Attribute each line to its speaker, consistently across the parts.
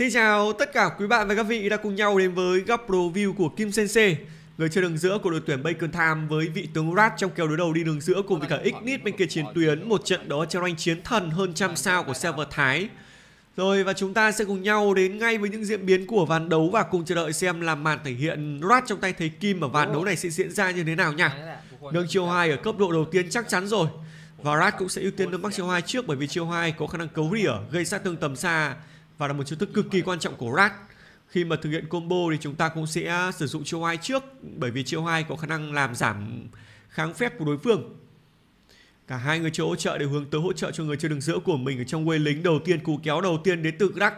Speaker 1: Xin chào tất cả quý bạn và các vị đã cùng nhau đến với góc pro view của Kim Sensei Người chơi đường giữa của đội tuyển Bacon Time với vị tướng Rat trong kèo đối đầu đi đường giữa cùng với cả Ignite bên kia chiến tuyến Một trận đó treo anh chiến thần hơn trăm sao của server Thái Rồi và chúng ta sẽ cùng nhau đến ngay với những diễn biến của ván đấu Và cùng chờ đợi xem là màn thể hiện Rat trong tay thầy Kim ở ván đấu này sẽ diễn ra như thế nào nha Nâng chiều 2 ở cấp độ đầu tiên chắc chắn rồi Và Rat cũng sẽ ưu tiên nâng mắc chiều 2 trước bởi vì chiều 2 có khả năng cấu rỉa gây sát thương tầm xa và là một chiêu thức cực kỳ quan trọng của Rat. Khi mà thực hiện combo thì chúng ta cũng sẽ sử dụng chiêu 2 trước bởi vì chiêu 2 có khả năng làm giảm kháng phép của đối phương. Cả hai người chơi hỗ trợ đều hướng tới hỗ trợ cho người chơi đường giữa của mình ở trong quê lính đầu tiên cú kéo đầu tiên đến từ Rat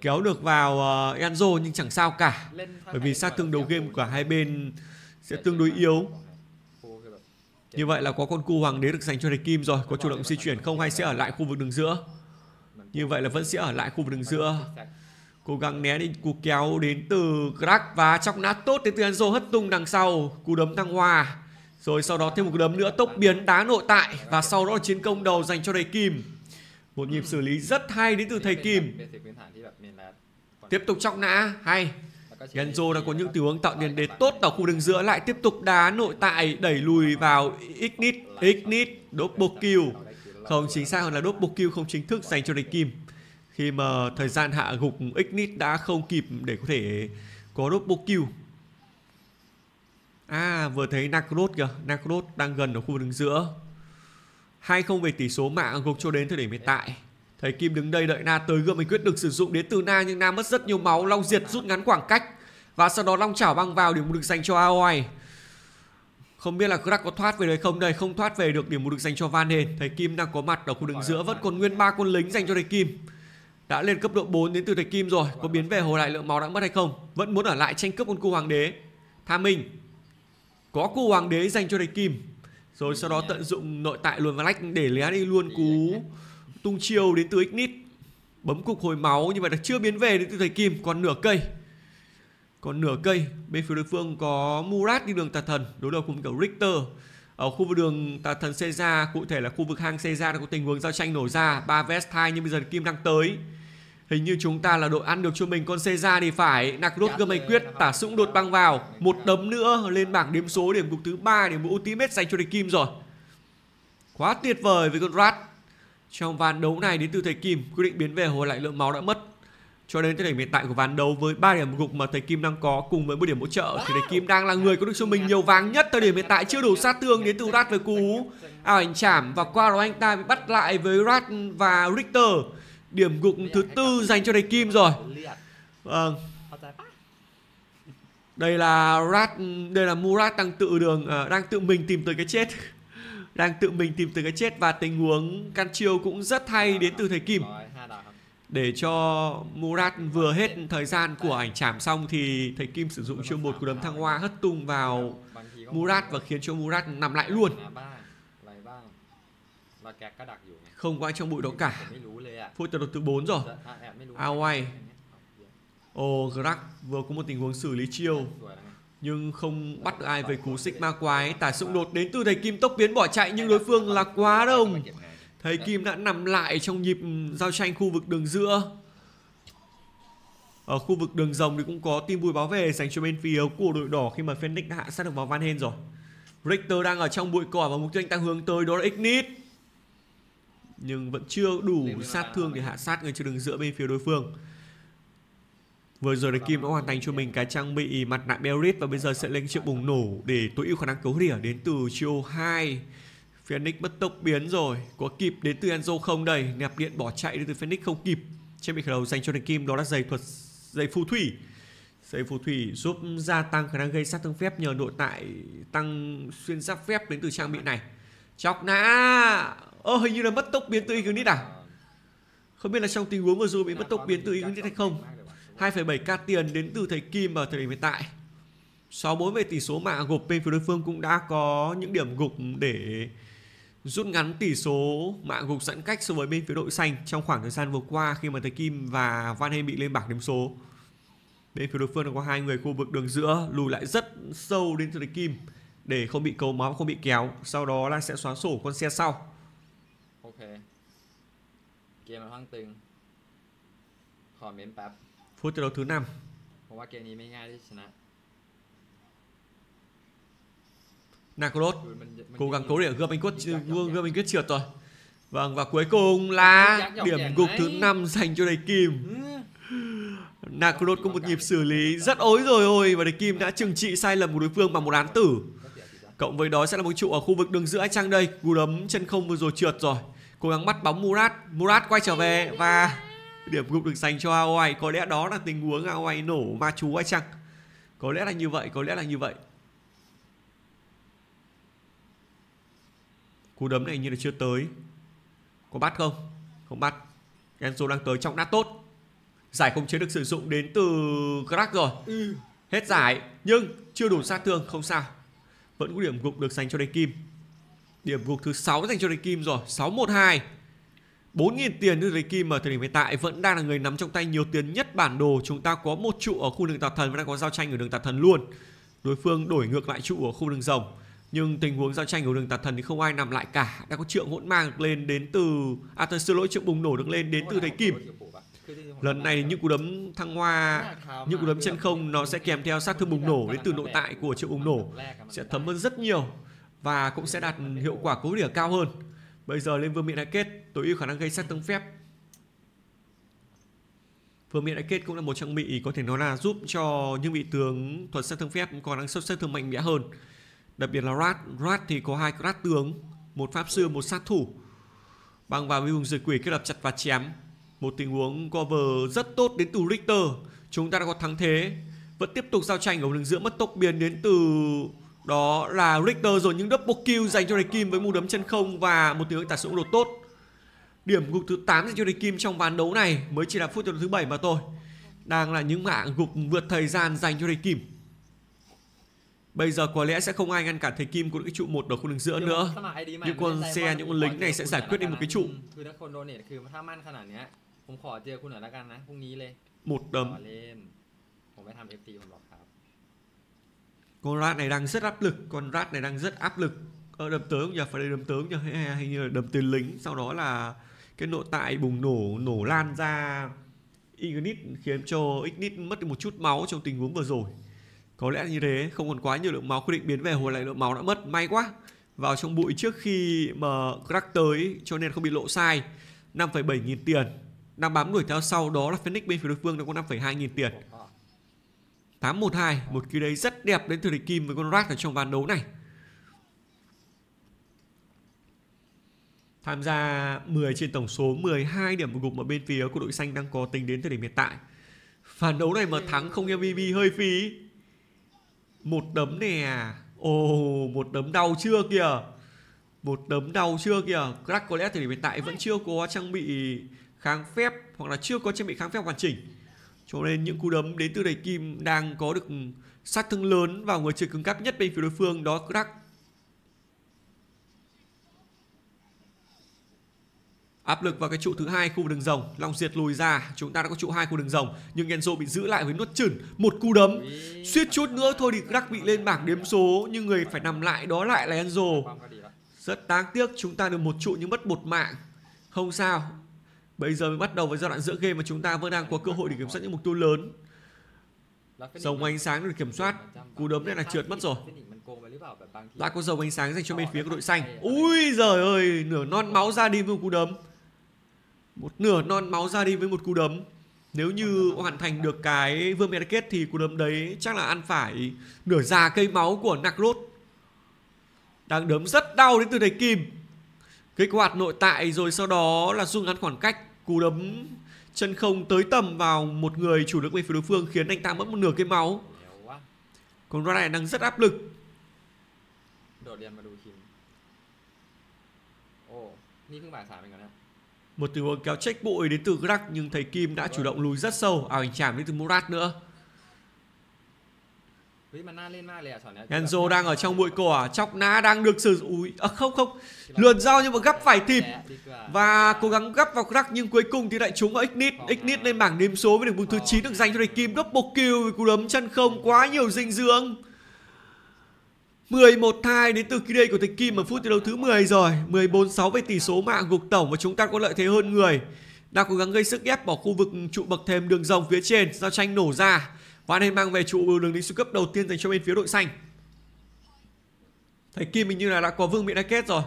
Speaker 1: kéo được vào uh, Enzo nhưng chẳng sao cả bởi vì sát thương đầu game của hai bên sẽ tương đối yếu như vậy là có con cu hoàng đế được dành cho thầy Kim rồi Có chủ động di chuyển không hay sẽ ở lại khu vực đường giữa như vậy là vẫn sẽ ở lại khu vực đường giữa. Cố gắng né đi cú kéo đến từ Crack và trong nã tốt đến từ Enzo hất tung đằng sau. Cú đấm thăng hoa. Rồi sau đó thêm một cú đấm nữa tốc biến đá nội tại và sau đó là chiến công đầu dành cho thầy Kim. Một nhịp xử lý rất hay đến từ thầy Kim. Tiếp tục trọng nã, hay. Genzo đã có những tình huống tạo tiền đề tốt ở khu đường giữa lại tiếp tục đá nội tại đẩy lùi vào Ignit, Ignit, double kill. Không, chính xác hơn là đốp Bokyu không chính thức dành cho địch Kim. Khi mà thời gian hạ gục Ignite đã không kịp để có thể có đốp Bokyu. À, vừa thấy Nacrot kìa. Nacrot đang gần ở khu đứng giữa. 2 không về tỷ số mạng gục cho đến thời điểm hiện tại. Thầy Kim đứng đây đợi Na tới gượng mình quyết được sử dụng đến từ Na nhưng Na mất rất nhiều máu. Long Diệt rút ngắn khoảng cách. Và sau đó Long chảo băng vào điểm được dành cho Aoi. Không biết là Crack có thoát về đấy không đây Không thoát về được điểm một được dành cho Van Hên Thầy Kim đang có mặt ở khu đường giữa Vẫn còn nguyên ba quân lính dành cho thầy Kim Đã lên cấp độ 4 đến từ thầy Kim rồi Có biến về hồi lại lượng máu đã mất hay không Vẫn muốn ở lại tranh cướp con cu hoàng đế Tha Minh Có cu hoàng đế dành cho thầy Kim Rồi sau đó tận dụng nội tại luồn và lách Để lé đi luôn cú tung chiêu đến từ Ignit Bấm cục hồi máu Nhưng mà đã chưa biến về đến từ thầy Kim Còn nửa cây còn nửa cây bên phía đối phương có Murat đi đường tà thần đối đầu cùng kiểu Richter ở khu vực đường tà thần Seja cụ thể là khu vực hang Seja đã có tình huống giao tranh nổ ra ba vest hai nhưng bây giờ Kim đang tới hình như chúng ta là đội ăn được cho mình con Seja thì phải Nakrot dạ, gầm hành dạ, quyết dạ, tả súng đột băng vào một đấm nữa lên bảng điểm số điểm cục thứ ba điểm ultimate dành cho thầy Kim rồi quá tuyệt vời với con Rat trong ván đấu này đến từ thầy Kim quyết định biến về hồi lại lượng máu đã mất cho đến cái đẩy hiện tại của ván đấu với ba điểm gục mà thầy Kim đang có cùng với một điểm hỗ trợ thì thầy Kim đang là người có được cho mình nhiều vàng nhất thời điểm hiện tại chưa đủ sát thương đến từ Rat với cú ảo ảnh chảm và qua đó anh ta bị bắt lại với Rat và Richter điểm gục thứ tư dành cho thầy Kim rồi vâng đây là Rat đây là Murat đang tự đường à, đang tự mình tìm tới cái chết đang tự mình tìm tới cái chết và tình huống can chiêu cũng rất hay đến từ thầy Kim để cho Murat vừa hết thời gian của ảnh chạm xong thì thầy Kim sử dụng chiêu một của đấm thăng hoa hất tung vào Murat và khiến cho Murat nằm lại luôn không có ai trong bụi đó cả phút tập thứ 4 rồi Away Ồ, Greg vừa có một tình huống xử lý chiêu nhưng không bắt được ai về cú xích ma quái tả xung đột đến từ thầy kim tốc biến bỏ chạy nhưng đối phương là quá đông Thấy dạ. Kim đã nằm lại trong nhịp giao tranh khu vực đường giữa ở khu vực đường rồng thì cũng có tin bùi báo về dành cho bên phía của đội đỏ khi mà Phoenix đã hạ sát được vào Van Hen rồi. Richter đang ở trong bụi cỏ và mục tiêu anh ta hướng tới đó là Ignit. Nhưng vẫn chưa đủ sát thương để hạ sát người trên đường giữa bên phía đối phương. Vừa rồi thì Kim đã hoàn thành cho mình cái trang bị mặt nạ Berit và bây giờ sẽ lên triệu bùng nổ để tối ưu khả năng cứu rỉa đến từ chiều 2 Phoenix bất tốc biến rồi Có kịp đến từ Enzo không đây nẹp điện bỏ chạy đến từ Phoenix không kịp Trên bị khởi đầu dành cho đền kim đó là giày thuật Giày phù thủy Giày phù thủy giúp gia tăng khả năng gây sát thương phép Nhờ nội tại tăng xuyên giáp phép đến từ trang bị này Chọc nã Ơ hình như là mất tốc biến từ Ignis à Không biết là trong tình huống vừa rồi bị mất tốc biến từ Ignis hay không 2,7k tiền đến từ thầy Kim vào thời điểm hiện tại 64 về tỷ số mạng gục bên phía đối phương cũng đã có những điểm gục để rút ngắn tỷ số mạ gục giãn cách so với bên phía đội xanh trong khoảng thời gian vừa qua khi mà thầy Kim và Van Hê bị lên bảng điểm số. Bên phía đối phương có hai người khu vực đường giữa lùi lại rất sâu đến thầy Kim để không bị cầu máu không bị kéo, sau đó là sẽ xóa sổ con xe sau. Ok. Game này là hoang ตึงขอเมมแป๊บฟุตเดียว thứ 5ผมว่าเกมนี้ไม่ง่ายที่ชนะ Nacolot cố gắng cố để gươm anh quyết gươm anh quyết trượt rồi vâng và cuối cùng là điểm gục thứ năm dành cho đầy kim ừ. Nacolot có một nhịp xử lý rất ối rồi ôi và đầy kim đã trừng trị sai lầm của đối phương bằng một án tử cộng với đó sẽ là một trụ ở khu vực đường giữa trang đây cú đấm chân không vừa rồi trượt rồi cố gắng bắt bóng Murat Murat quay trở về và điểm gục được dành cho Hawaii có lẽ đó là tình huống Hawaii nổ ma chú hay chăng có lẽ là như vậy có lẽ là như vậy cú đấm này như là chưa tới có bắt không không bắt Enzo đang tới trọng nát tốt giải không chế được sử dụng đến từ crack rồi ừ. hết giải nhưng chưa đủ sát thương không sao vẫn có điểm gục được dành cho đế kim điểm gục thứ 6 dành cho đế kim rồi 612 4.000 tiền như đế kim ở thời điểm hiện tại vẫn đang là người nắm trong tay nhiều tiền nhất bản đồ chúng ta có một trụ ở khu đường tạp thần và đang có giao tranh ở đường tạp thần luôn đối phương đổi ngược lại trụ ở khu đường rồng nhưng tình huống giao tranh của đường tạt thần thì không ai nằm lại cả đã có triệu hỗn mang được lên đến từ à tôi xin lỗi triệu bùng nổ được lên đến từ thầy kim lần này những cú đấm thăng hoa những cú đấm chân không nó sẽ kèm theo sát thương bùng nổ đến từ nội tại của triệu bùng nổ sẽ thấm hơn rất nhiều và cũng sẽ đạt hiệu quả cố đỉa cao hơn bây giờ lên vương miện đại kết tối ưu khả năng gây sát thương phép Phương Miện Đại Kết cũng là một trang bị có thể nói là giúp cho những vị tướng thuật sát thương phép có năng suất sát thương mạnh mẽ hơn đặc biệt là rat rat thì có hai rat tướng một pháp sư một sát thủ bằng vào với vùng dưới quỷ kết hợp chặt và chém một tình huống cover rất tốt đến từ Richter chúng ta đã có thắng thế vẫn tiếp tục giao tranh ở đường giữa mất tốc biến đến từ đó là Richter rồi những double kill dành cho Kim với mù đấm chân không và một tiếng tạt xuống đột tốt điểm gục thứ 8 dành cho Kim trong ván đấu này mới chỉ là phút thứ bảy mà thôi đang là những mạng gục vượt thời gian dành cho Kim Bây giờ có lẽ sẽ không ai ngăn cản thầy Kim của cái trụ một ở khu đường giữa nữa. Những con xe, những con lính này sẽ giải quyết đi một cái trụ. Một đấm. Con rat này đang rất áp lực, con rat này đang rất áp lực. ở ờ, đấm tướng nhỉ, phải đây đấm tướng nhỉ, hay, hay, như là đấm tiền lính, sau đó là cái nội tại bùng nổ, nổ lan ra. Ignite khiến cho Ignite mất đi một chút máu trong tình huống vừa rồi có lẽ là như thế không còn quá nhiều lượng máu quyết định biến về hồi lại lượng máu đã mất may quá vào trong bụi trước khi mà crack tới cho nên không bị lộ sai 5,7 nghìn tiền đang bám đuổi theo sau đó là Phoenix bên phía đối phương đã có 5,2 nghìn tiền 812 một cú đấy rất đẹp đến từ địch Kim với con Rack ở trong ván đấu này tham gia 10 trên tổng số 12 điểm một gục ở bên phía của đội xanh đang có tính đến thời điểm hiện tại. Phản đấu này mà thắng không MVP hơi phí. Một đấm nè à. Ồ một đấm đau chưa kìa Một đấm đau chưa kìa có lẽ thì hiện tại vẫn chưa có trang bị kháng phép Hoặc là chưa có trang bị kháng phép hoàn chỉnh Cho nên những cú đấm đến từ đầy kim đang có được sát thương lớn vào người chơi cứng cáp nhất bên phía đối phương Đó Crack áp lực vào cái trụ thứ hai khu đường rồng long diệt lùi ra chúng ta đã có trụ hai khu đường rồng nhưng enzo bị giữ lại với nuốt chửn một cú đấm suýt chút nữa thôi thì Crack bị lên bảng đếm số nhưng người phải nằm lại đó lại là enzo rất đáng tiếc chúng ta được một trụ nhưng mất một mạng không sao bây giờ mới bắt đầu với giai đoạn giữa game mà chúng ta vẫn đang có cơ hội để kiểm soát những mục tiêu lớn dòng ánh sáng được kiểm soát cú đấm này là trượt mất rồi đã có dầu ánh sáng dành cho bên phía của đội xanh ui giời ơi nửa non máu ra đi với cú đấm một nửa non máu ra đi với một cú đấm nếu như hoàn thành được cái vương kết thì cú đấm đấy chắc là ăn phải nửa già cây máu của Nakrot. Đang đấm rất đau đến từ đầy Kim. Kích hoạt nội tại rồi sau đó là rung ngắn khoảng cách. Cú đấm chân không tới tầm vào một người chủ lực bên phía đối phương khiến anh ta mất một nửa cây máu. Còn ra này đang rất áp lực. đột đèn mà đủ chín. Ồ, oh, นี่เพิ่งบ่ายสามเองนะ một tình huống kéo trách bụi đến từ Grak nhưng thầy Kim đã chủ động lùi rất sâu. Ảo à, hình chạm đến từ Murat nữa. Enzo đang ở trong bụi cỏ, à? Chóc Nã đang được sử dụng... à, không không, lườn dao nhưng mà gấp phải thịt. Và cố gắng gấp vào Grak nhưng cuối cùng thì lại trúng ở Ignit. Ignit lên bảng điểm số với được vùng thứ 9 được dành cho thầy Kim. Double kill với cú đấm chân không quá nhiều dinh dưỡng. 11 thai đến từ đây của Thạch Kim ở phút thi đấu thứ 10 rồi 14-6 về tỷ số mạng gục tổng và chúng ta có lợi thế hơn người đã cố gắng gây sức ép bỏ khu vực trụ bậc thềm đường rồng phía trên Giao tranh nổ ra Và nên mang về trụ đường đi siêu cấp đầu tiên dành cho bên phía đội xanh Thạch Kim hình như là đã có vương miện đã kết rồi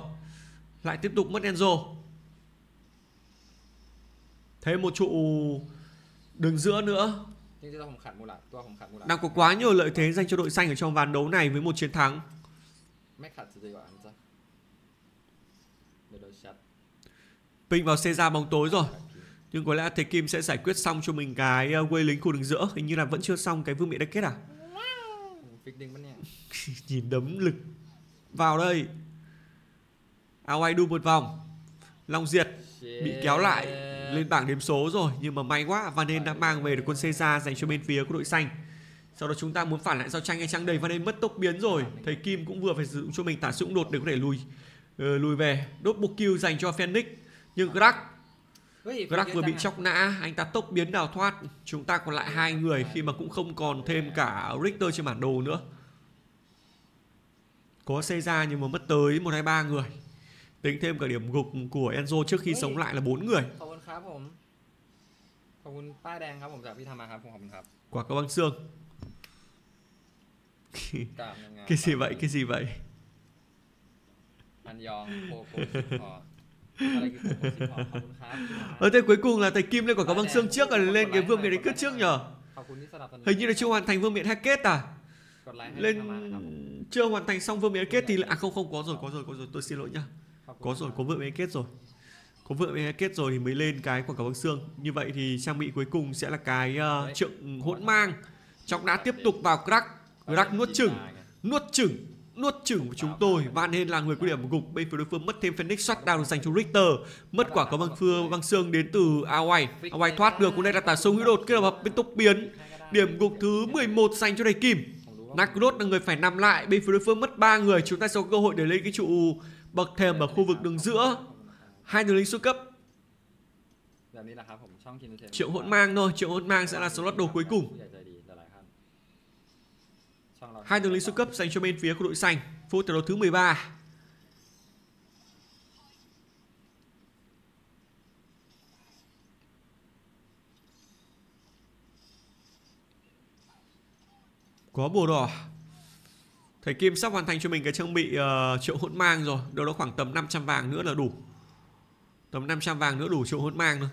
Speaker 1: Lại tiếp tục mất Enzo Thêm một trụ đường giữa nữa nhưng tôi không khẳng một lại tôi không khẳng một lại đang có quá nhiều lợi thế dành cho đội xanh ở trong ván đấu này với một chiến thắng Ping vào xe ra bóng tối rồi nhưng có lẽ Thế Kim sẽ giải quyết xong cho mình cái ờ, quê lính khu đường giữa Hình như là vẫn chưa xong cái vương miện đất kết à Nhìn đấm lực Vào đây Ao Ai đu một vòng Long Diệt Bị kéo lại Dạ. lên bảng điểm số rồi nhưng mà may quá Van Neen đã mang về được con Cesar dành cho bên phía của đội xanh sau đó chúng ta muốn phản lại giao tranh hay chăng đây Van Neen mất tốc biến rồi thầy Kim cũng vừa phải sử dụng cho mình tả súng đột để có thể lùi ừ, lùi về đốt bộ kill dành cho Phoenix nhưng Grag Grag vừa bị chọc nã anh ta tốc biến đào thoát chúng ta còn lại hai người khi mà cũng không còn thêm cả Richter trên bản đồ nữa có xây ra nhưng mà mất tới một hai ba người tính thêm cả điểm gục của Enzo trước khi sống lại là bốn người ครับผม ขอบคุณป้าแดงครับผมจากพี่ธรรมาครับผมขอบคุณครับ quả cao băng xương cái gì vậy cái gì vậy อันยองโคโคพอ ở đây ờ, cuối cùng là thầy Kim lên quả cầu băng xương trước rồi lên cái vương miện đấy cướp trước nhở Hình như là chưa hoàn thành vương miện kết à Lên chưa hoàn thành xong vương miện kết thì là À không không có rồi có rồi có rồi tôi xin lỗi nhá Có rồi có vương miện kết rồi có vợ mình kết rồi thì mới lên cái quảng cáo băng xương như vậy thì trang bị cuối cùng sẽ là cái uh, trượng hỗn mang trọng đã tiếp tục vào crack crack nuốt chửng nuốt chửng nuốt chửng của chúng tôi và nên là người có điểm gục bên phía đối phương mất thêm phoenix xoát down dành cho richter mất quả cầu băng phương băng xương đến từ away away thoát được cũng đây là tả sông hữu đột kết hợp bên tốc biến điểm gục thứ 11 dành cho đầy kim Nakrod là người phải nằm lại bên phía đối phương mất ba người chúng ta sẽ có cơ hội để lên cái trụ bậc thềm ở khu vực đường giữa hai đường link xuất cấp triệu hỗn mang thôi triệu hỗn mang sẽ là slot đồ cuối cùng hai đường link xuất cấp dành cho bên phía của đội xanh phút trận đấu thứ 13 có bùa đỏ thầy kim sắp hoàn thành cho mình cái trang bị uh, triệu hỗn mang rồi đâu đó khoảng tầm 500 vàng nữa là đủ tầm 500 vàng nữa đủ triệu hốt mang à? thôi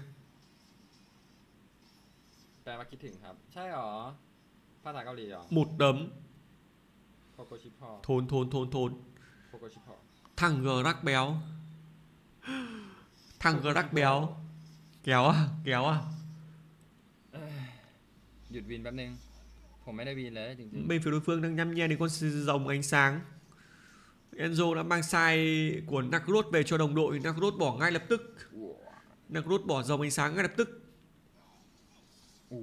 Speaker 1: แปลว่าคิดถึงครับใช่หรอภาษาเกาหลีหรอหมุดเดิมโคโกชิพอโทนโทนโทนโทนโคโกชิพอ thằng g rắc béo thằng g rắc béo kéo à kéo à หยุดวินแป๊บนึงผมไม่ได้วินเลยจริงๆ bên phía đối phương đang nhăm nhe đến con rồng ánh sáng Enzo đã mang sai của Nakrot về cho đồng đội Nakrot bỏ ngay lập tức Nakrot bỏ dòng ánh sáng ngay lập tức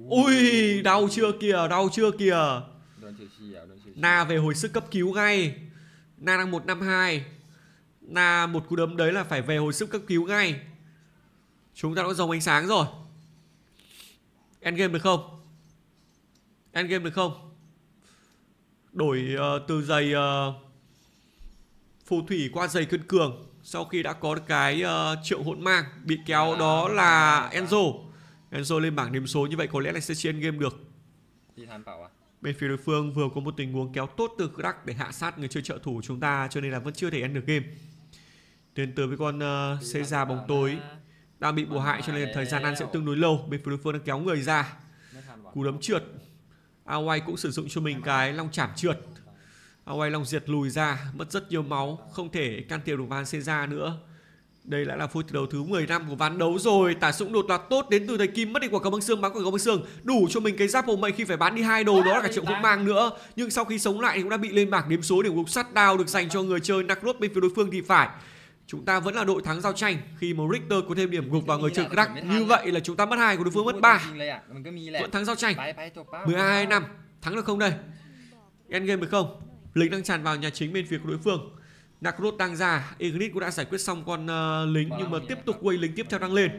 Speaker 1: Ui đau chưa kìa đau chưa kìa Na về hồi sức cấp cứu ngay Na đang 152 Na một cú đấm đấy là phải về hồi sức cấp cứu ngay Chúng ta đã có dòng ánh sáng rồi game được không game được không Đổi uh, từ giày uh, phù thủy qua giày kiên cường sau khi đã có cái uh, triệu hỗn mang bị kéo đó là Enzo Enzo lên bảng điểm số như vậy có lẽ là sẽ chiến game được à? bên phía đối phương vừa có một tình huống kéo tốt từ Crack để hạ sát người chơi trợ thủ chúng ta cho nên là vẫn chưa thể ăn được game tiền từ với con uh, xây ra bóng tối đang bị bùa hại cho nên thời gian ăn sẽ tương đối lâu bên phía đối phương đang kéo người ra cú đấm trượt Awai cũng sử dụng cho mình cái long chảm trượt Away Long Diệt lùi ra, mất rất nhiều máu, không thể can thiệp được Van Seja nữa. Đây lại là phút thi đấu thứ 15 của ván đấu rồi. Tả súng đột loạt tốt đến từ thầy Kim mất đi quả cầu băng xương, bán quả cầu băng xương đủ cho mình cái giáp hồ mệnh khi phải bán đi hai đồ đó là cả triệu không mang nữa. Nhưng sau khi sống lại thì cũng đã bị lên bảng điểm số để gục sắt đao được dành cho người chơi Nakrop bên phía đối phương thì phải. Chúng ta vẫn là đội thắng giao tranh khi mà Richter có thêm điểm gục vào người chơi Crack. Như vậy là chúng ta mất hai của đối phương mất ba Vẫn thắng giao tranh. 12 năm. Thắng được không đây? Endgame được không? lính đang tràn vào nhà chính bên phía của đối phương Nakrot đang ra Ignis cũng đã giải quyết xong con uh, lính nhưng mà tiếp tục quay lính tiếp theo đang lên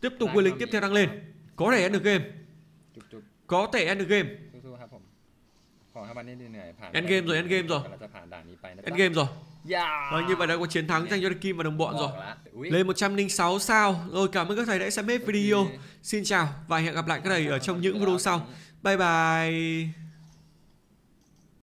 Speaker 1: tiếp tục quay lính tiếp theo đang lên có thể ăn được game có thể ăn được game ăn game rồi ăn game rồi ăn game rồi Vâng, như vậy đã có chiến thắng dành cho Kim và đồng bọn rồi Lên 106 sao Rồi cảm ơn các thầy đã xem hết video Xin chào và hẹn gặp lại các thầy ở trong những video sau Bye bye